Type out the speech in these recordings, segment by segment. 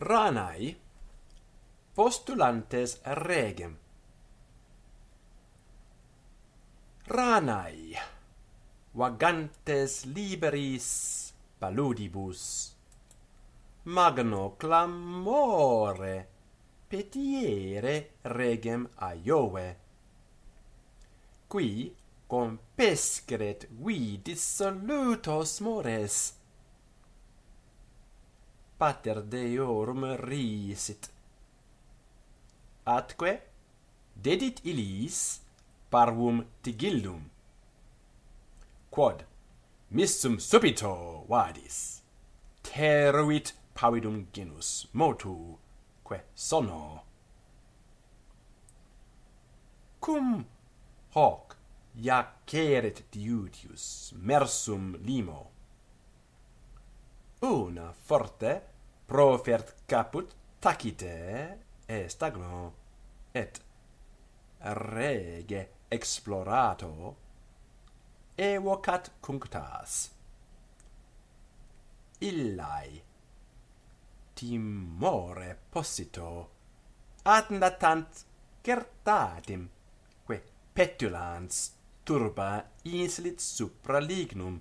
ranae postulantes regem ranae vagantes liberis paludibus magno clamore petiere regem a Iove qui con pescret vi dissolutos mores pater deorum risit. Atque dedit ilis parvum tigillum. Quod missum subito vadis, teruit pavidum genus motu, que sono. Cum hoc jaceret Diutius mersum limo? Una forte, profert caput tacite est agno et rege explorato evocat cunctas Illai timore possito attendant certatim quae petulans turba insulit supra lignum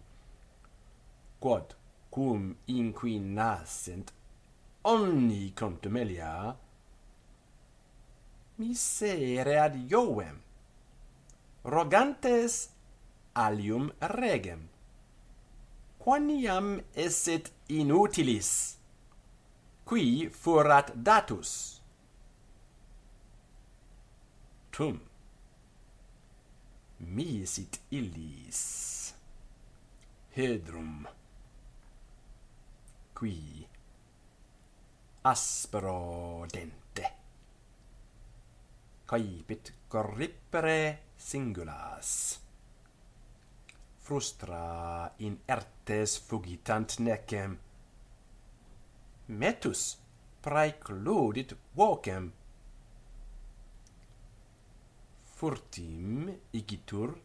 quod cum inquinassent omni contumelia misere ad Ioem rogantes alium regem quoniam esset inutilis qui furat datus tum misit illis hedrum qui aspro dente. Caipit corripere singulas. Frustra in ertes fugitant necem. Metus praecludit vocem. Furtim igitur,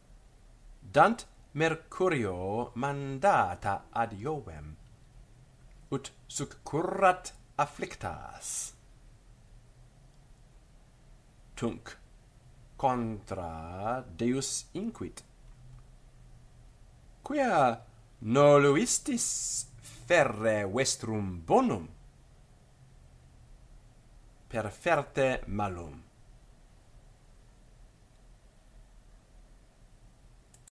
dant mercurio mandata ad jovem. Ut succurrat afflictas. Tunc contra Deus inquit. Quia noluistis ferre vestrum bonum? Perferte malum.